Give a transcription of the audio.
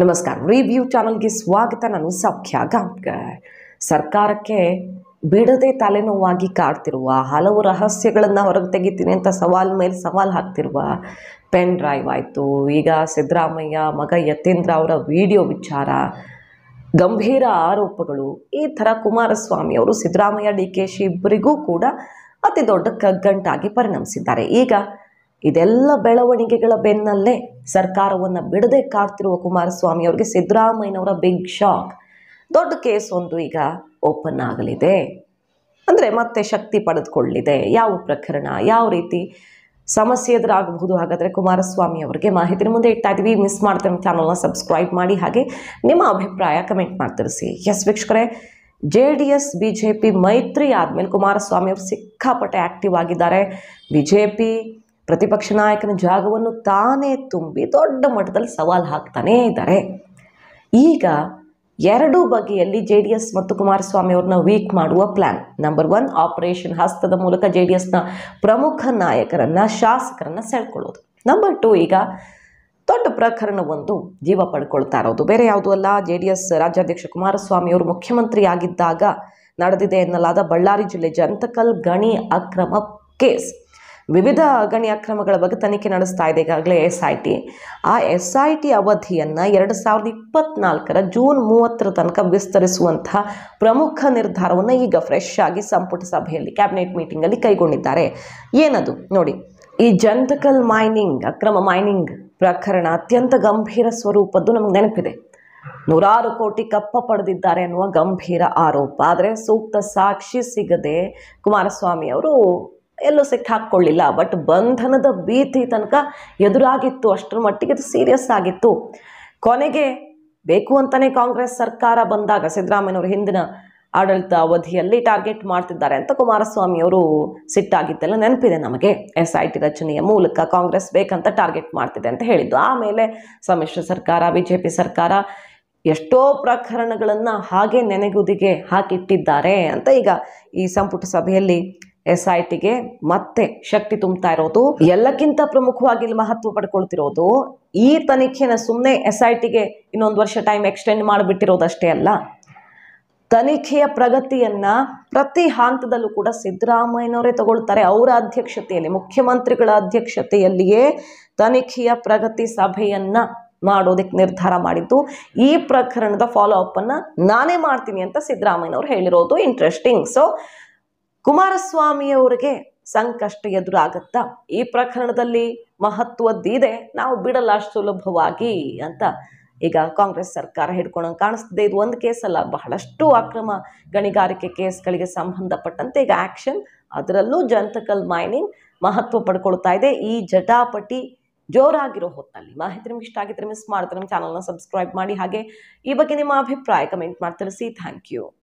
ನಮಸ್ಕಾರ ರಿವ್ಯೂ ಚಾನಲ್ಗೆ ಸ್ವಾಗತ ನಾನು ಸೌಖ್ಯ ಗಾಂಬ್ಕರ್ ಸರ್ಕಾರಕ್ಕೆ ಬಿಡದೆ ತಲೆನೋವಾಗಿ ಕಾಡ್ತಿರುವ ಹಲವು ರಹಸ್ಯಗಳನ್ನು ಹೊರಗೆ ತೆಗಿತೀನಿ ಅಂತ ಸವಾಲ್ ಮೇಲೆ ಸವಾಲು ಹಾಕ್ತಿರುವ ಪೆನ್ ಡ್ರೈವ್ ಆಯಿತು ಈಗ ಸಿದ್ದರಾಮಯ್ಯ ಮಗ ಯತೀಂದ್ರ ಅವರ ವಿಡಿಯೋ ವಿಚಾರ ಗಂಭೀರ ಆರೋಪಗಳು ಈ ಥರ ಕುಮಾರಸ್ವಾಮಿ ಅವರು ಸಿದ್ದರಾಮಯ್ಯ ಡಿ ಕೆ ಶಿ ಇಬ್ಬರಿಗೂ ಕೂಡ ಅತಿ ದೊಡ್ಡ ಕಗ್ಗಂಟಾಗಿ ಪರಿಣಮಿಸಿದ್ದಾರೆ ಈಗ ಇದೆಲ್ಲ ಬೆಳವಣಿಗೆಗಳ ಬೆನ್ನಲ್ಲೇ ಸರ್ಕಾರವನ್ನು ಬಿಡದೆ ಕಾಡ್ತಿರುವ ಕುಮಾರಸ್ವಾಮಿ ಅವರಿಗೆ ಸಿದ್ದರಾಮಯ್ಯನವರ ಬಿಗ್ ಶಾಕ್ ದೊಡ್ಡ ಕೇಸ್ ಒಂದು ಈಗ ಓಪನ್ ಆಗಲಿದೆ ಅಂದರೆ ಮತ್ತೆ ಶಕ್ತಿ ಪಡೆದುಕೊಳ್ಳಿದೆ ಯಾವ ಪ್ರಕರಣ ಯಾವ ರೀತಿ ಸಮಸ್ಯೆ ಎದುರಾಗಬಹುದು ಹಾಗಾದರೆ ಕುಮಾರಸ್ವಾಮಿ ಅವರಿಗೆ ಮಾಹಿತಿ ಮುಂದೆ ಇಡ್ತಾ ಇದ್ದೀವಿ ಮಿಸ್ ಮಾಡ್ತಾ ಚಾನಲ್ನ ಸಬ್ಸ್ಕ್ರೈಬ್ ಮಾಡಿ ಹಾಗೆ ನಿಮ್ಮ ಅಭಿಪ್ರಾಯ ಕಮೆಂಟ್ ಮಾಡ್ತಿರಿಸಿ ಎಸ್ ವೀಕ್ಷಕರೇ J D S B J P ಮೈತ್ರಿ ಆದಮೇಲೆ ಕುಮಾರಸ್ವಾಮಿ ಅವರು ಸಿಕ್ಕಾಪಟ್ಟೆ ಆ್ಯಕ್ಟಿವ್ ಆಗಿದ್ದಾರೆ ಬಿ ಜೆ ಪಿ ಪ್ರತಿಪಕ್ಷ ನಾಯಕನ ಜಾಗವನ್ನು ತಾನೇ ತುಂಬಿ ದೊಡ್ಡ ಮಟ್ಟದಲ್ಲಿ ಸವಾಲು ಹಾಕ್ತಾನೇ ಇದ್ದಾರೆ ಈಗ ಎರಡೂ ಬಗೆಯಲ್ಲಿ ಜೆ ಡಿ ಎಸ್ ಮತ್ತು ಅವ್ರನ್ನ ವೀಕ್ ಮಾಡುವ ಪ್ಲ್ಯಾನ್ ನಂಬರ್ ಒನ್ ಆಪರೇಷನ್ ಹಸ್ತದ ಮೂಲಕ ಜೆ ಡಿ ಎಸ್ನ ಪ್ರಮುಖ ನಾಯಕರನ್ನು ಶಾಸಕರನ್ನು ಸೆಳ್ಕೊಳ್ಳೋದು ನಂಬರ್ ಟು ಈಗ ದೊಡ್ಡ ಪ್ರಕರಣವೊಂದು ಜೀವ ಪಡ್ಕೊಳ್ತಾ ಇರೋದು ಬೇರೆ ಯಾವುದೂ ಅಲ್ಲ ಜೆ ಡಿ ಎಸ್ ರಾಜ್ಯಾಧ್ಯಕ್ಷ ಕುಮಾರಸ್ವಾಮಿಯವರು ಮುಖ್ಯಮಂತ್ರಿ ಆಗಿದ್ದಾಗ ನಡೆದಿದೆ ಎನ್ನಲಾದ ಬಳ್ಳಾರಿ ಜಿಲ್ಲೆ ಜಂತಕಲ್ ಗಣಿ ಅಕ್ರಮ ಕೇಸ್ ವಿವಿಧ ಗಣಿ ಅಕ್ರಮಗಳ ಬಗ್ಗೆ ತನಿಖೆ ನಡೆಸ್ತಾ ಇದೆ ಈಗಾಗಲೇ ಎಸ್ ಐ ಟಿ ಆ ಎಸ್ ಐ ಟಿ ಅವಧಿಯನ್ನು ಎರಡು ಸಾವಿರದ ಇಪ್ಪತ್ನಾಲ್ಕರ ಜೂನ್ ಮೂವತ್ತರ ತನಕ ವಿಸ್ತರಿಸುವಂತಹ ಪ್ರಮುಖ ನಿರ್ಧಾರವನ್ನು ಈಗ ಫ್ರೆಶ್ ಆಗಿ ಸಂಪುಟ ಸಭೆಯಲ್ಲಿ ಕ್ಯಾಬಿನೆಟ್ ಮೀಟಿಂಗಲ್ಲಿ ಕೈಗೊಂಡಿದ್ದಾರೆ ಏನದು ನೋಡಿ ಈ ಜಂತಕಲ್ ಮೈನಿಂಗ್ ಅಕ್ರಮ ಮೈನಿಂಗ್ ಪ್ರಕರಣ ಅತ್ಯಂತ ಗಂಭೀರ ಸ್ವರೂಪದ್ದು ನಮ್ಗೆ ನೆನಪಿದೆ ನೂರಾರು ಕೋಟಿ ಕಪ್ಪ ಪಡೆದಿದ್ದಾರೆ ಅನ್ನುವ ಗಂಭೀರ ಆರೋಪ ಆದರೆ ಸೂಕ್ತ ಸಾಕ್ಷಿ ಸಿಗದೆ ಕುಮಾರಸ್ವಾಮಿ ಅವರು ಎಲ್ಲೂ ಹಾಕ್ಕೊಳ್ಳಿಲ್ಲ ಬಟ್ ಬಂಧನದ ಭೀತಿ ತನಕ ಎದುರಾಗಿತ್ತು ಅಷ್ಟರ ಮಟ್ಟಿಗೆ ಸೀರಿಯಸ್ ಆಗಿತ್ತು ಕೊನೆಗೆ ಬೇಕು ಅಂತಲೇ ಕಾಂಗ್ರೆಸ್ ಸರ್ಕಾರ ಬಂದಾಗ ಸಿದ್ಧರಾಮಯ್ಯನವರ ಹಿಂದಿನ ಆಡಳಿತ ಅವಧಿಯಲ್ಲಿ ಟಾರ್ಗೆಟ್ ಮಾಡ್ತಿದ್ದಾರೆ ಅಂತ ಕುಮಾರಸ್ವಾಮಿಯವರು ಸಿಟ್ಟಾಗಿದ್ದೆಲ್ಲ ನೆನಪಿದೆ ನಮಗೆ ಎಸ್ ಐ ಟಿ ರಚನೆಯ ಮೂಲಕ ಕಾಂಗ್ರೆಸ್ ಬೇಕಂತ ಟಾರ್ಗೆಟ್ ಮಾಡ್ತಿದೆ ಅಂತ ಹೇಳಿದ್ದು ಆಮೇಲೆ ಸಮ್ಮಿಶ್ರ ಸರ್ಕಾರ ಬಿ ಜೆ ಪಿ ಸರ್ಕಾರ ಎಷ್ಟೋ ಪ್ರಕರಣಗಳನ್ನು ಹಾಗೆ ನೆನೆಗುದಿಗೆ ಹಾಕಿಟ್ಟಿದ್ದಾರೆ ಅಂತ ಈಗ ಈ ಸಂಪುಟ ಸಭೆಯಲ್ಲಿ ಎಸ್ ಐ ಟಿಗೆ ಮತ್ತೆ ಶಕ್ತಿ ತುಂಬ್ತಾ ಇರೋದು ಎಲ್ಲಕ್ಕಿಂತ ಪ್ರಮುಖವಾಗಿ ಇಲ್ಲಿ ಮಹತ್ವ ಪಡ್ಕೊಳ್ತಿರೋದು ಈ ತನಿಖೆನ ಸುಮ್ಮನೆ ಎಸ್ ಐ ಟಿಗೆ ಇನ್ನೊಂದು ವರ್ಷ ಟೈಮ್ ಎಕ್ಸ್ಟೆಂಡ್ ಮಾಡಿಬಿಟ್ಟಿರೋದಷ್ಟೇ ಅಲ್ಲ ತನಿಖೆಯ ಪ್ರಗತಿಯನ್ನ ಪ್ರತಿ ಹಂತದಲ್ಲೂ ಕೂಡ ಸಿದ್ದರಾಮಯ್ಯನವರೇ ತಗೊಳ್ತಾರೆ ಅವರ ಅಧ್ಯಕ್ಷತೆಯಲ್ಲಿ ಮುಖ್ಯಮಂತ್ರಿಗಳ ಅಧ್ಯಕ್ಷತೆಯಲ್ಲಿಯೇ ತನಿಖೆಯ ಪ್ರಗತಿ ಸಭೆಯನ್ನ ಮಾಡೋದಕ್ಕೆ ನಿರ್ಧಾರ ಮಾಡಿದ್ದು ಈ ಪ್ರಕರಣದ ಫಾಲೋ ಅನ್ನ ನಾನೇ ಮಾಡ್ತೀನಿ ಅಂತ ಸಿದ್ದರಾಮಯ್ಯನವರು ಹೇಳಿರೋದು ಇಂಟ್ರೆಸ್ಟಿಂಗ್ ಸೊ ಕುಮಾರಸ್ವಾಮಿಯವರಿಗೆ ಸಂಕಷ್ಟ ಎದುರಾಗತ್ತಾ ಈ ಪ್ರಕರಣದಲ್ಲಿ ಮಹತ್ವದ್ದಿದೆ ನಾವು ಬಿಡಲ್ಲ ಅಷ್ಟು ಸುಲಭವಾಗಿ ಅಂತ ಈಗ ಕಾಂಗ್ರೆಸ್ ಸರ್ಕಾರ ಹಿಡ್ಕೊಳಂಗೆ ಕಾಣಿಸ್ತಿದೆ ಇದು ಒಂದು ಕೇಸಲ್ಲ ಬಹಳಷ್ಟು ಅಕ್ರಮ ಗಣಿಗಾರಿಕೆ ಕೇಸ್ಗಳಿಗೆ ಸಂಬಂಧಪಟ್ಟಂತೆ ಈಗ ಆ್ಯಕ್ಷನ್ ಅದರಲ್ಲೂ ಜಂತಕಲ್ ಮೈನಿಂಗ್ ಮಹತ್ವ ಪಡ್ಕೊಳ್ತಾ ಇದೆ ಈ ಜಟಾಪಟಿ ಜೋರಾಗಿರೋ ಹೊತ್ತಲ್ಲಿ ಮಾಹಿತಿ ನಿಮ್ಗೆ ಇಷ್ಟ ಆಗಿದ್ರೆ ಮಿಸ್ ಮಾಡ್ತಾರೆ ನಮ್ಮ ಚಾನಲ್ನ ಸಬ್ಸ್ಕ್ರೈಬ್ ಮಾಡಿ ಹಾಗೆ ಈ ಬಗ್ಗೆ ನಿಮ್ಮ ಅಭಿಪ್ರಾಯ ಕಮೆಂಟ್ ಮಾಡಿ ತಿಳಿಸಿ ಥ್ಯಾಂಕ್ ಯು